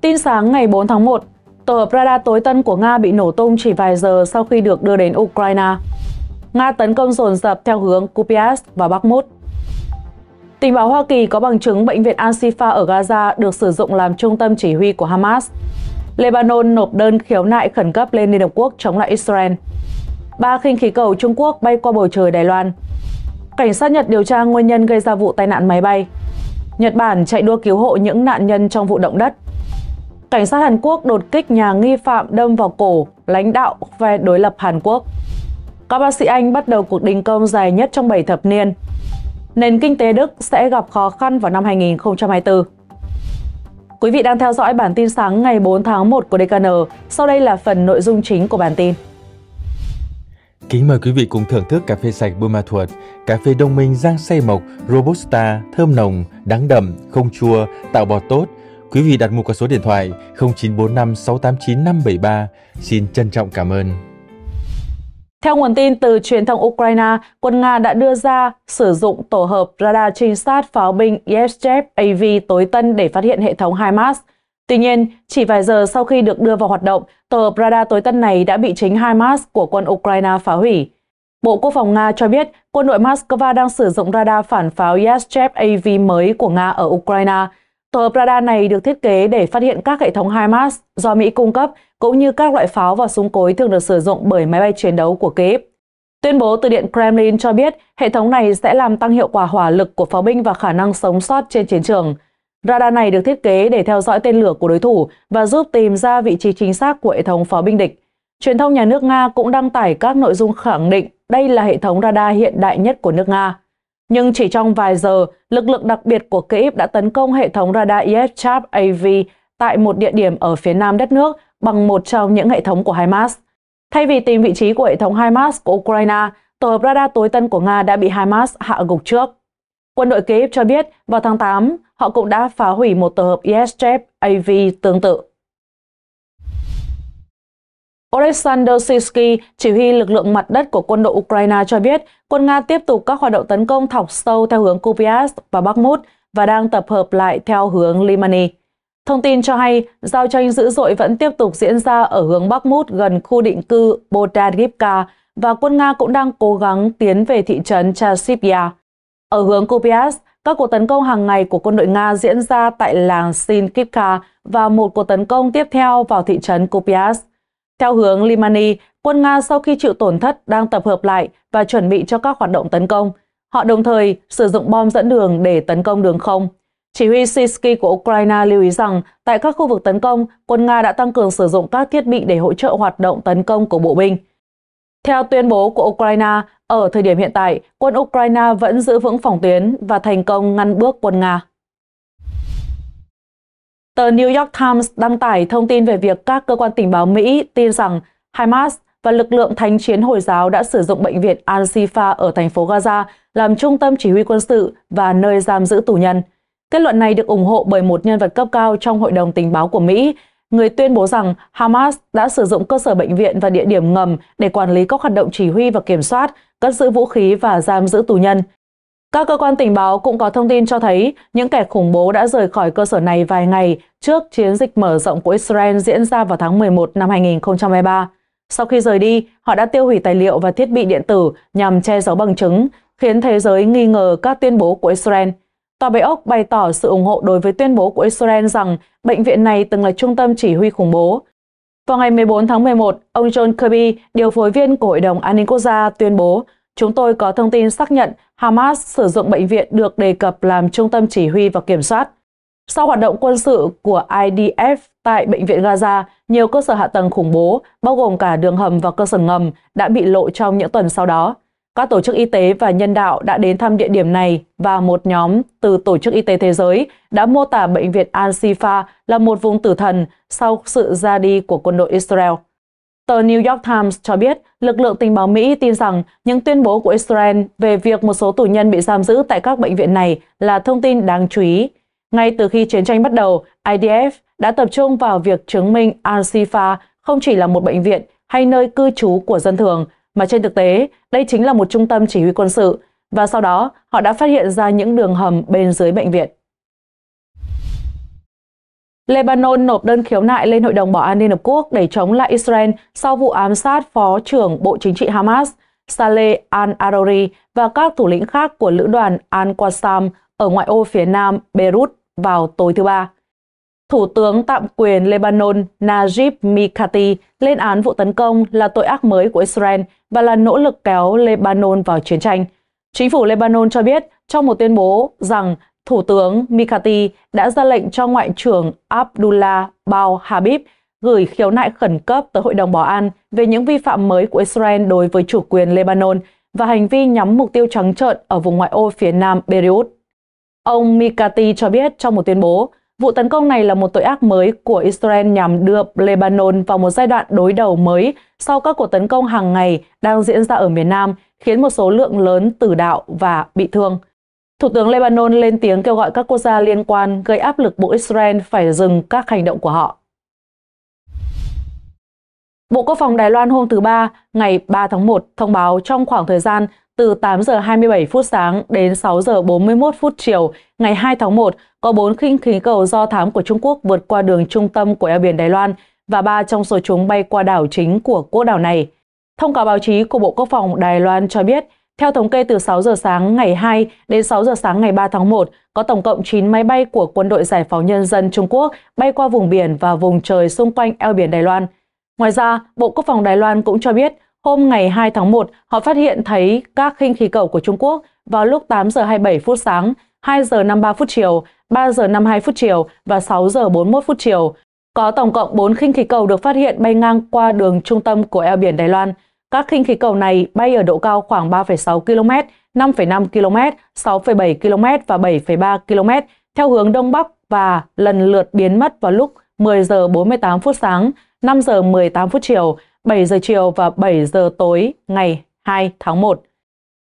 Tin sáng ngày 4 tháng 1, tổ hợp radar tối tân của Nga bị nổ tung chỉ vài giờ sau khi được đưa đến Ukraine. Nga tấn công dồn dập theo hướng Kupiansk và Bakhmut. Tình báo Hoa Kỳ có bằng chứng bệnh viện Al-Shifa ở Gaza được sử dụng làm trung tâm chỉ huy của Hamas. Lebanon nộp đơn khiếu nại khẩn cấp lên Liên Hợp Quốc chống lại Israel. Ba khinh khí cầu Trung Quốc bay qua bầu trời Đài Loan. Cảnh sát Nhật điều tra nguyên nhân gây ra vụ tai nạn máy bay. Nhật Bản chạy đua cứu hộ những nạn nhân trong vụ động đất. Cảnh sát Hàn Quốc đột kích nhà nghi phạm đâm vào cổ lãnh đạo phe đối lập Hàn Quốc. Các bác sĩ Anh bắt đầu cuộc đình công dài nhất trong 7 thập niên. Nền kinh tế Đức sẽ gặp khó khăn vào năm 2024. Quý vị đang theo dõi bản tin sáng ngày 4 tháng 1 của DKN. Sau đây là phần nội dung chính của bản tin. Kính mời quý vị cùng thưởng thức cà phê sạch Buôn Ma Thuột, cà phê đông minh rang xay mộc, robusta, thơm nồng, đắng đậm, không chua, tạo bọt tốt, Quý vị đặt mua qua số điện thoại 0945 689 573. Xin trân trọng cảm ơn. Theo nguồn tin từ truyền thông Ukraine, quân Nga đã đưa ra sử dụng tổ hợp radar trinh sát pháo binh Yevsev AV tối tân để phát hiện hệ thống HIMARS. Tuy nhiên, chỉ vài giờ sau khi được đưa vào hoạt động, tổ hợp radar tối tân này đã bị chính HIMARS của quân Ukraine phá hủy. Bộ Quốc phòng Nga cho biết quân đội Moscow đang sử dụng radar phản pháo Yevsev AV mới của Nga ở Ukraine – Tờ Prada này được thiết kế để phát hiện các hệ thống HIMARS do Mỹ cung cấp, cũng như các loại pháo và súng cối thường được sử dụng bởi máy bay chiến đấu của Kiev. Tuyên bố từ Điện Kremlin cho biết hệ thống này sẽ làm tăng hiệu quả hỏa lực của pháo binh và khả năng sống sót trên chiến trường. Radar này được thiết kế để theo dõi tên lửa của đối thủ và giúp tìm ra vị trí chính xác của hệ thống pháo binh địch. Truyền thông nhà nước Nga cũng đăng tải các nội dung khẳng định đây là hệ thống radar hiện đại nhất của nước Nga. Nhưng chỉ trong vài giờ, lực lượng đặc biệt của Kyiv đã tấn công hệ thống radar is AV tại một địa điểm ở phía nam đất nước bằng một trong những hệ thống của HIMARS. Thay vì tìm vị trí của hệ thống HIMARS của Ukraine, tổ hợp radar tối tân của Nga đã bị HIMARS hạ gục trước. Quân đội Kyiv cho biết vào tháng 8, họ cũng đã phá hủy một tổ hợp is AV tương tự. Oleksandr Sisky, chỉ huy lực lượng mặt đất của quân đội Ukraine cho biết, quân Nga tiếp tục các hoạt động tấn công thọc sâu theo hướng Kupiansk và Bakhmut và đang tập hợp lại theo hướng Limani. Thông tin cho hay, giao tranh dữ dội vẫn tiếp tục diễn ra ở hướng Bakhmut gần khu định cư Bodadivka và quân Nga cũng đang cố gắng tiến về thị trấn Chasivya. Ở hướng Kupiansk, các cuộc tấn công hàng ngày của quân đội Nga diễn ra tại làng Sinkivka và một cuộc tấn công tiếp theo vào thị trấn Kupiansk. Theo hướng Limani, quân Nga sau khi chịu tổn thất đang tập hợp lại và chuẩn bị cho các hoạt động tấn công. Họ đồng thời sử dụng bom dẫn đường để tấn công đường không. Chỉ huy Sisky của Ukraine lưu ý rằng tại các khu vực tấn công, quân Nga đã tăng cường sử dụng các thiết bị để hỗ trợ hoạt động tấn công của bộ binh. Theo tuyên bố của Ukraine, ở thời điểm hiện tại, quân Ukraine vẫn giữ vững phòng tuyến và thành công ngăn bước quân Nga. Tờ New York Times đăng tải thông tin về việc các cơ quan tình báo Mỹ tin rằng Hamas và lực lượng thánh chiến Hồi giáo đã sử dụng bệnh viện Al-Shifa ở thành phố Gaza làm trung tâm chỉ huy quân sự và nơi giam giữ tù nhân. Kết luận này được ủng hộ bởi một nhân vật cấp cao trong Hội đồng Tình báo của Mỹ, người tuyên bố rằng Hamas đã sử dụng cơ sở bệnh viện và địa điểm ngầm để quản lý các hoạt động chỉ huy và kiểm soát, cất giữ vũ khí và giam giữ tù nhân. Các cơ quan tình báo cũng có thông tin cho thấy những kẻ khủng bố đã rời khỏi cơ sở này vài ngày trước chiến dịch mở rộng của Israel diễn ra vào tháng 11 năm 2023. Sau khi rời đi, họ đã tiêu hủy tài liệu và thiết bị điện tử nhằm che giấu bằng chứng, khiến thế giới nghi ngờ các tuyên bố của Israel. Tòa Bạch Ốc bày tỏ sự ủng hộ đối với tuyên bố của Israel rằng bệnh viện này từng là trung tâm chỉ huy khủng bố. Vào ngày 14 tháng 11, ông John Kirby, điều phối viên của Hội đồng An ninh Quốc gia, tuyên bố Chúng tôi có thông tin xác nhận Hamas sử dụng bệnh viện được đề cập làm trung tâm chỉ huy và kiểm soát. Sau hoạt động quân sự của IDF tại bệnh viện Gaza, nhiều cơ sở hạ tầng khủng bố, bao gồm cả đường hầm và cơ sở ngầm, đã bị lộ trong những tuần sau đó. Các tổ chức y tế và nhân đạo đã đến thăm địa điểm này và một nhóm từ Tổ chức Y tế Thế giới đã mô tả bệnh viện Al-Shifa là một vùng tử thần sau sự ra đi của quân đội Israel. Tờ New York Times cho biết lực lượng tình báo Mỹ tin rằng những tuyên bố của Israel về việc một số tù nhân bị giam giữ tại các bệnh viện này là thông tin đáng chú ý. Ngay từ khi chiến tranh bắt đầu, IDF đã tập trung vào việc chứng minh Al-Shifa không chỉ là một bệnh viện hay nơi cư trú của dân thường, mà trên thực tế, đây chính là một trung tâm chỉ huy quân sự, và sau đó họ đã phát hiện ra những đường hầm bên dưới bệnh viện. Lebanon nộp đơn khiếu nại lên Hội đồng Bảo an Liên Hợp Quốc để chống lại Israel sau vụ ám sát Phó trưởng Bộ Chính trị Hamas Saleh al-Arori và các thủ lĩnh khác của lữ đoàn Al-Qassam ở ngoại ô phía nam Beirut vào tối thứ Ba. Thủ tướng tạm quyền Lebanon Najib Mikati lên án vụ tấn công là tội ác mới của Israel và là nỗ lực kéo Lebanon vào chiến tranh. Chính phủ Lebanon cho biết trong một tuyên bố rằng Thủ tướng Mikati đã ra lệnh cho Ngoại trưởng Abdullah Bao Habib gửi khiếu nại khẩn cấp tới Hội đồng Bảo an về những vi phạm mới của Israel đối với chủ quyền Lebanon và hành vi nhắm mục tiêu trắng trợn ở vùng ngoại ô phía nam Beirut. Ông Mikati cho biết trong một tuyên bố, vụ tấn công này là một tội ác mới của Israel nhằm đưa Lebanon vào một giai đoạn đối đầu mới sau các cuộc tấn công hàng ngày đang diễn ra ở miền Nam, khiến một số lượng lớn tử đạo và bị thương. Thủ tướng Lebanon lên tiếng kêu gọi các quốc gia liên quan gây áp lực bộ Israel phải dừng các hành động của họ. Bộ Quốc phòng Đài Loan hôm thứ Ba, ngày 3 tháng 1, thông báo trong khoảng thời gian từ 8 giờ 27 phút sáng đến 6 giờ 41 phút chiều ngày 2 tháng 1, có 4 khinh khí cầu do thám của Trung Quốc vượt qua đường trung tâm của eo biển Đài Loan và ba trong số chúng bay qua đảo chính của quốc đảo này. Thông cáo báo chí của Bộ Quốc phòng Đài Loan cho biết, theo thống kê từ 6 giờ sáng ngày 2 đến 6 giờ sáng ngày 3 tháng 1, có tổng cộng 9 máy bay của Quân đội Giải phóng Nhân dân Trung Quốc bay qua vùng biển và vùng trời xung quanh eo biển Đài Loan. Ngoài ra, Bộ Quốc phòng Đài Loan cũng cho biết, hôm ngày 2 tháng 1, họ phát hiện thấy các khinh khí cầu của Trung Quốc vào lúc 8 giờ 27 phút sáng, 2 giờ 53 phút chiều, 3 giờ 52 phút chiều và 6 giờ 41 phút chiều. Có tổng cộng 4 khinh khí cầu được phát hiện bay ngang qua đường trung tâm của eo biển Đài Loan – các khinh khí cầu này bay ở độ cao khoảng 3,6 km, 5,5 km, 6,7 km và 7,3 km theo hướng Đông Bắc và lần lượt biến mất vào lúc 10 giờ 48 phút sáng, 5 giờ 18 phút chiều, 7 giờ chiều và 7 giờ tối ngày 2 tháng 1.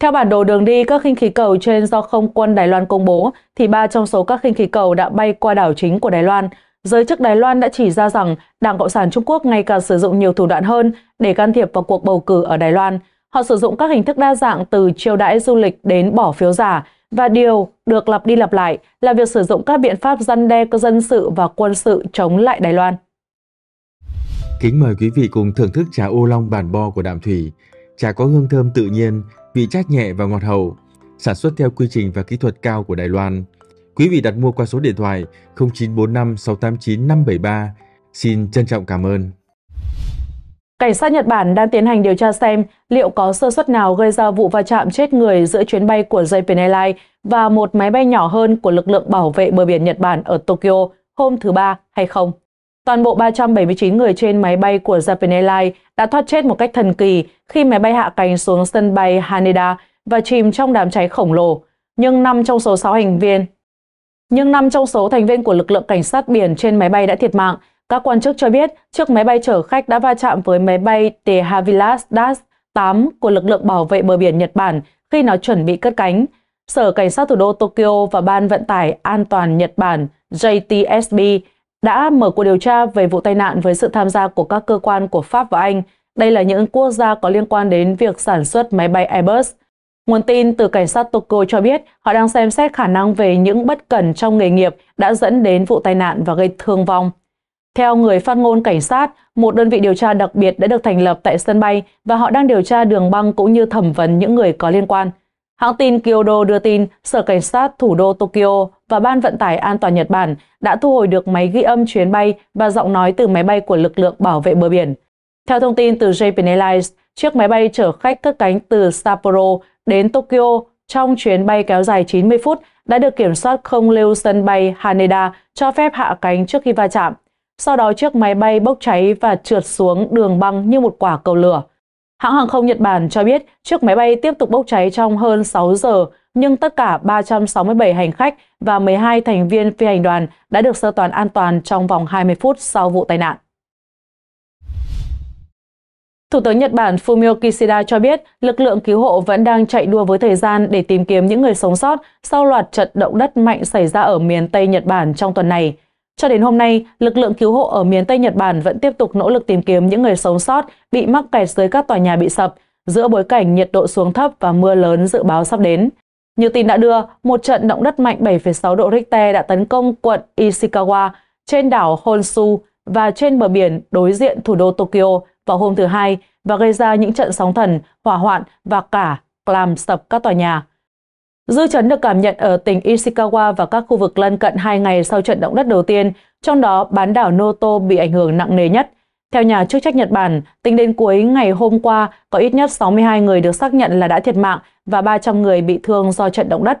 Theo bản đồ đường đi các khinh khí cầu trên do không quân Đài Loan công bố, thì ba trong số các khinh khí cầu đã bay qua đảo chính của Đài Loan, giới chức Đài Loan đã chỉ ra rằng Đảng Cộng sản Trung Quốc ngày càng sử dụng nhiều thủ đoạn hơn để can thiệp vào cuộc bầu cử ở Đài Loan. Họ sử dụng các hình thức đa dạng từ chiêu đãi du lịch đến bỏ phiếu giả và điều được lặp đi lặp lại là việc sử dụng các biện pháp răn đe cơ dân sự và quân sự chống lại Đài Loan. Kính mời quý vị cùng thưởng thức trà ô long bản bo của Đạm Thủy. Trà có hương thơm tự nhiên, vị chát nhẹ và ngọt hậu, sản xuất theo quy trình và kỹ thuật cao của Đài Loan. Quý vị đặt mua qua số điện thoại 0945 689 573. Xin trân trọng cảm ơn. Cảnh sát Nhật Bản đang tiến hành điều tra xem liệu có sơ suất nào gây ra vụ va chạm chết người giữa chuyến bay của Japan Airlines và một máy bay nhỏ hơn của lực lượng bảo vệ bờ biển Nhật Bản ở Tokyo hôm thứ Ba hay không. Toàn bộ 379 người trên máy bay của Japan Airlines đã thoát chết một cách thần kỳ khi máy bay hạ cánh xuống sân bay Haneda và chìm trong đám cháy khổng lồ. Nhưng 5 trong số 6 hành viên nhưng năm trong số thành viên của lực lượng cảnh sát biển trên máy bay đã thiệt mạng. Các quan chức cho biết chiếc máy bay chở khách đã va chạm với máy bay De Havillas Dash 8 của lực lượng bảo vệ bờ biển Nhật Bản khi nó chuẩn bị cất cánh. Sở Cảnh sát thủ đô Tokyo và Ban Vận tải An toàn Nhật Bản JTSB đã mở cuộc điều tra về vụ tai nạn với sự tham gia của các cơ quan của Pháp và Anh. Đây là những quốc gia có liên quan đến việc sản xuất máy bay Airbus. Nguồn tin từ cảnh sát Tokyo cho biết họ đang xem xét khả năng về những bất cẩn trong nghề nghiệp đã dẫn đến vụ tai nạn và gây thương vong. Theo người phát ngôn cảnh sát, một đơn vị điều tra đặc biệt đã được thành lập tại sân bay và họ đang điều tra đường băng cũng như thẩm vấn những người có liên quan. Hãng tin Kyodo đưa tin Sở Cảnh sát thủ đô Tokyo và Ban Vận tải An toàn Nhật Bản đã thu hồi được máy ghi âm chuyến bay và giọng nói từ máy bay của lực lượng bảo vệ bờ biển. Theo thông tin từ Japan Airlines, chiếc máy bay chở khách cất cánh từ Sapporo đến Tokyo trong chuyến bay kéo dài 90 phút đã được kiểm soát không lưu sân bay Haneda cho phép hạ cánh trước khi va chạm. Sau đó chiếc máy bay bốc cháy và trượt xuống đường băng như một quả cầu lửa. Hãng hàng không Nhật Bản cho biết chiếc máy bay tiếp tục bốc cháy trong hơn 6 giờ, nhưng tất cả 367 hành khách và 12 thành viên phi hành đoàn đã được sơ tán an toàn trong vòng 20 phút sau vụ tai nạn. Thủ tướng Nhật Bản Fumio Kishida cho biết lực lượng cứu hộ vẫn đang chạy đua với thời gian để tìm kiếm những người sống sót sau loạt trận động đất mạnh xảy ra ở miền Tây Nhật Bản trong tuần này. Cho đến hôm nay, lực lượng cứu hộ ở miền Tây Nhật Bản vẫn tiếp tục nỗ lực tìm kiếm những người sống sót bị mắc kẹt dưới các tòa nhà bị sập, giữa bối cảnh nhiệt độ xuống thấp và mưa lớn dự báo sắp đến. Như tin đã đưa, một trận động đất mạnh 7,6 độ Richter đã tấn công quận Ishikawa trên đảo Honshu và trên bờ biển đối diện thủ đô Tokyo, vào hôm thứ Hai và gây ra những trận sóng thần, hỏa hoạn và cả làm sập các tòa nhà. Dư chấn được cảm nhận ở tỉnh Ishikawa và các khu vực lân cận hai ngày sau trận động đất đầu tiên, trong đó bán đảo Noto bị ảnh hưởng nặng nề nhất. Theo nhà chức trách Nhật Bản, tính đến cuối ngày hôm qua, có ít nhất 62 người được xác nhận là đã thiệt mạng và 300 người bị thương do trận động đất.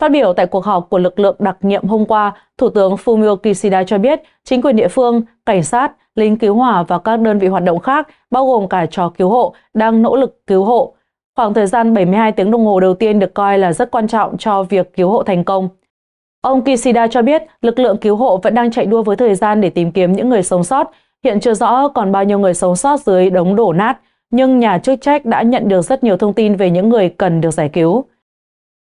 Phát biểu tại cuộc họp của lực lượng đặc nhiệm hôm qua, Thủ tướng Fumio Kishida cho biết chính quyền địa phương, cảnh sát, lính cứu hỏa và các đơn vị hoạt động khác, bao gồm cả chó cứu hộ, đang nỗ lực cứu hộ. Khoảng thời gian 72 tiếng đồng hồ đầu tiên được coi là rất quan trọng cho việc cứu hộ thành công. Ông Kishida cho biết lực lượng cứu hộ vẫn đang chạy đua với thời gian để tìm kiếm những người sống sót. Hiện chưa rõ còn bao nhiêu người sống sót dưới đống đổ nát, nhưng nhà chức trách đã nhận được rất nhiều thông tin về những người cần được giải cứu.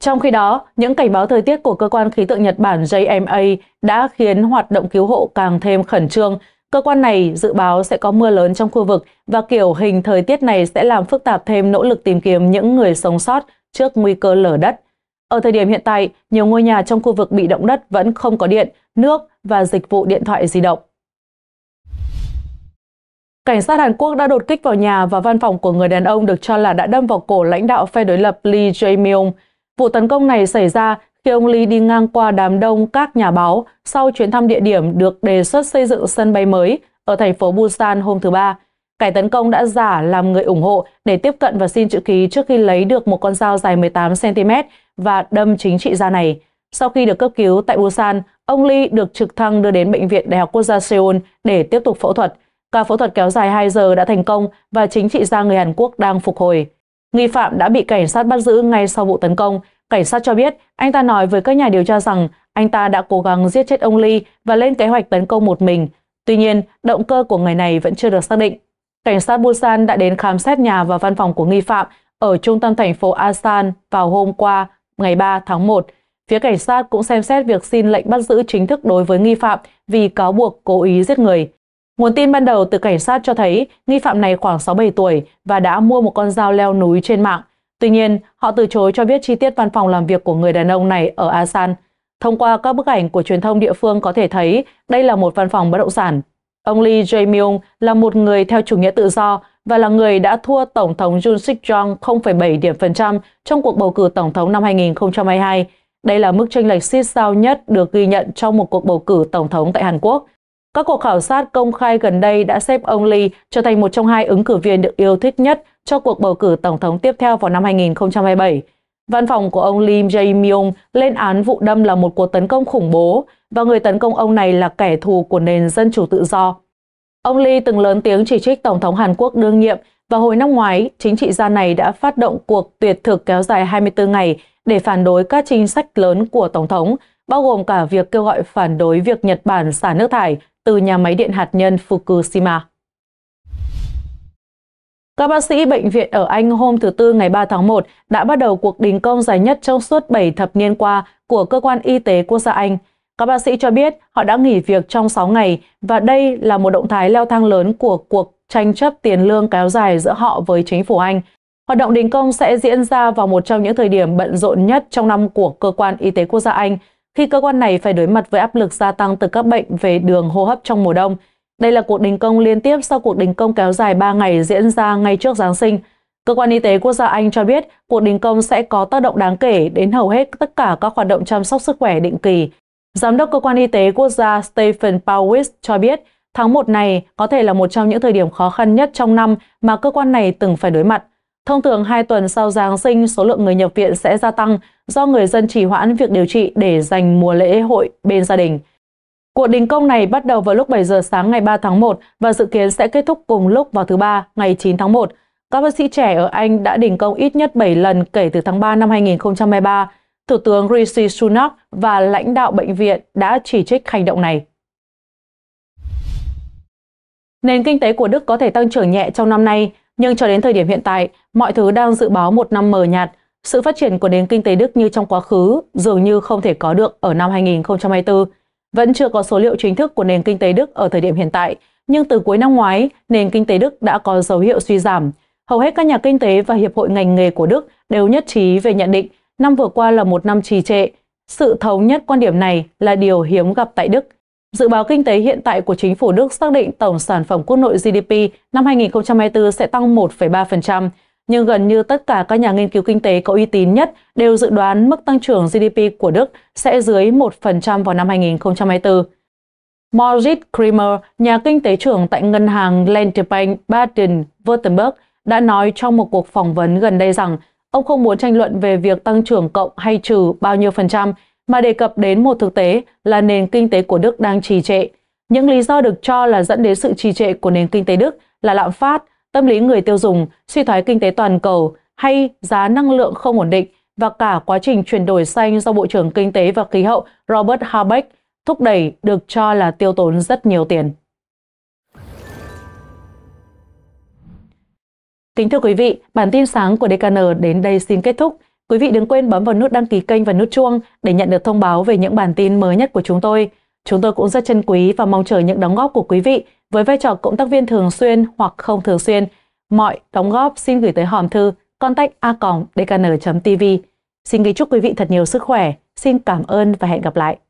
Trong khi đó, những cảnh báo thời tiết của cơ quan khí tượng Nhật Bản JMA đã khiến hoạt động cứu hộ càng thêm khẩn trương Cơ quan này dự báo sẽ có mưa lớn trong khu vực và kiểu hình thời tiết này sẽ làm phức tạp thêm nỗ lực tìm kiếm những người sống sót trước nguy cơ lở đất. Ở thời điểm hiện tại, nhiều ngôi nhà trong khu vực bị động đất vẫn không có điện, nước và dịch vụ điện thoại di động. Cảnh sát Hàn Quốc đã đột kích vào nhà và văn phòng của người đàn ông được cho là đã đâm vào cổ lãnh đạo phe đối lập Lee Jae-myung. Vụ tấn công này xảy ra khi ông Lee đi ngang qua đám đông các nhà báo sau chuyến thăm địa điểm được đề xuất xây dựng sân bay mới ở thành phố Busan hôm thứ Ba. Kẻ tấn công đã giả làm người ủng hộ để tiếp cận và xin chữ ký trước khi lấy được một con dao dài 18cm và đâm chính trị gia này. Sau khi được cấp cứu tại Busan, ông Lee được trực thăng đưa đến Bệnh viện Đại học Quốc gia Seoul để tiếp tục phẫu thuật. Ca phẫu thuật kéo dài 2 giờ đã thành công và chính trị gia người Hàn Quốc đang phục hồi. Nghi phạm đã bị cảnh sát bắt giữ ngay sau vụ tấn công, Cảnh sát cho biết, anh ta nói với các nhà điều tra rằng anh ta đã cố gắng giết chết ông Lee và lên kế hoạch tấn công một mình. Tuy nhiên, động cơ của người này vẫn chưa được xác định. Cảnh sát Busan đã đến khám xét nhà và văn phòng của nghi phạm ở trung tâm thành phố Asan vào hôm qua, ngày 3 tháng 1. Phía cảnh sát cũng xem xét việc xin lệnh bắt giữ chính thức đối với nghi phạm vì cáo buộc cố ý giết người. Nguồn tin ban đầu từ cảnh sát cho thấy nghi phạm này khoảng 67 tuổi và đã mua một con dao leo núi trên mạng. Tuy nhiên, họ từ chối cho biết chi tiết văn phòng làm việc của người đàn ông này ở Asan. Thông qua các bức ảnh của truyền thông địa phương có thể thấy đây là một văn phòng bất động sản. Ông Lee Jae-myung là một người theo chủ nghĩa tự do và là người đã thua Tổng thống Jun Sik-jong 0,7 điểm phần trăm trong cuộc bầu cử Tổng thống năm 2022. Đây là mức tranh lệch xít sao nhất được ghi nhận trong một cuộc bầu cử Tổng thống tại Hàn Quốc. Các cuộc khảo sát công khai gần đây đã xếp ông Lee trở thành một trong hai ứng cử viên được yêu thích nhất cho cuộc bầu cử tổng thống tiếp theo vào năm 2027. Văn phòng của ông Lee Jae-myung lên án vụ đâm là một cuộc tấn công khủng bố và người tấn công ông này là kẻ thù của nền dân chủ tự do. Ông Lee từng lớn tiếng chỉ trích Tổng thống Hàn Quốc đương nhiệm và hồi năm ngoái, chính trị gia này đã phát động cuộc tuyệt thực kéo dài 24 ngày để phản đối các chính sách lớn của Tổng thống, bao gồm cả việc kêu gọi phản đối việc Nhật Bản xả nước thải từ nhà máy điện hạt nhân Fukushima. Các bác sĩ bệnh viện ở Anh hôm thứ Tư ngày 3 tháng 1 đã bắt đầu cuộc đình công dài nhất trong suốt 7 thập niên qua của Cơ quan Y tế Quốc gia Anh. Các bác sĩ cho biết họ đã nghỉ việc trong 6 ngày và đây là một động thái leo thang lớn của cuộc tranh chấp tiền lương kéo dài giữa họ với chính phủ Anh. Hoạt động đình công sẽ diễn ra vào một trong những thời điểm bận rộn nhất trong năm của Cơ quan Y tế Quốc gia Anh – khi cơ quan này phải đối mặt với áp lực gia tăng từ các bệnh về đường hô hấp trong mùa đông. Đây là cuộc đình công liên tiếp sau cuộc đình công kéo dài 3 ngày diễn ra ngay trước Giáng sinh. Cơ quan Y tế Quốc gia Anh cho biết cuộc đình công sẽ có tác động đáng kể đến hầu hết tất cả các hoạt động chăm sóc sức khỏe định kỳ. Giám đốc Cơ quan Y tế Quốc gia Stephen Powis cho biết tháng 1 này có thể là một trong những thời điểm khó khăn nhất trong năm mà cơ quan này từng phải đối mặt. Thông thường 2 tuần sau Giáng sinh, số lượng người nhập viện sẽ gia tăng do người dân trì hoãn việc điều trị để dành mùa lễ hội bên gia đình. Cuộc đình công này bắt đầu vào lúc 7 giờ sáng ngày 3 tháng 1 và dự kiến sẽ kết thúc cùng lúc vào thứ Ba ngày 9 tháng 1. Các bác sĩ trẻ ở Anh đã đình công ít nhất 7 lần kể từ tháng 3 năm 2023. Thủ tướng Rishi Sunak và lãnh đạo bệnh viện đã chỉ trích hành động này. Nền kinh tế của Đức có thể tăng trưởng nhẹ trong năm nay nhưng cho đến thời điểm hiện tại, mọi thứ đang dự báo một năm mờ nhạt. Sự phát triển của nền kinh tế Đức như trong quá khứ dường như không thể có được ở năm 2024. Vẫn chưa có số liệu chính thức của nền kinh tế Đức ở thời điểm hiện tại, nhưng từ cuối năm ngoái, nền kinh tế Đức đã có dấu hiệu suy giảm. Hầu hết các nhà kinh tế và hiệp hội ngành nghề của Đức đều nhất trí về nhận định năm vừa qua là một năm trì trệ. Sự thống nhất quan điểm này là điều hiếm gặp tại Đức. Dự báo kinh tế hiện tại của chính phủ Đức xác định tổng sản phẩm quốc nội GDP năm 2024 sẽ tăng 1,3%, nhưng gần như tất cả các nhà nghiên cứu kinh tế có uy tín nhất đều dự đoán mức tăng trưởng GDP của Đức sẽ dưới 1% vào năm 2024. Moritz Kremer, nhà kinh tế trưởng tại ngân hàng Landesbank Baden-Württemberg, đã nói trong một cuộc phỏng vấn gần đây rằng ông không muốn tranh luận về việc tăng trưởng cộng hay trừ bao nhiêu phần trăm mà đề cập đến một thực tế là nền kinh tế của Đức đang trì trệ. Những lý do được cho là dẫn đến sự trì trệ của nền kinh tế Đức là lạm phát, tâm lý người tiêu dùng, suy thoái kinh tế toàn cầu hay giá năng lượng không ổn định và cả quá trình chuyển đổi xanh do Bộ trưởng Kinh tế và Khí hậu Robert Habeck thúc đẩy được cho là tiêu tốn rất nhiều tiền. Kính thưa quý vị, bản tin sáng của DKN đến đây xin kết thúc. Quý vị đừng quên bấm vào nút đăng ký kênh và nút chuông để nhận được thông báo về những bản tin mới nhất của chúng tôi. Chúng tôi cũng rất trân quý và mong chờ những đóng góp của quý vị với vai trò cộng tác viên thường xuyên hoặc không thường xuyên. Mọi đóng góp xin gửi tới hòm thư contact a dkn tv Xin kính chúc quý vị thật nhiều sức khỏe. Xin cảm ơn và hẹn gặp lại.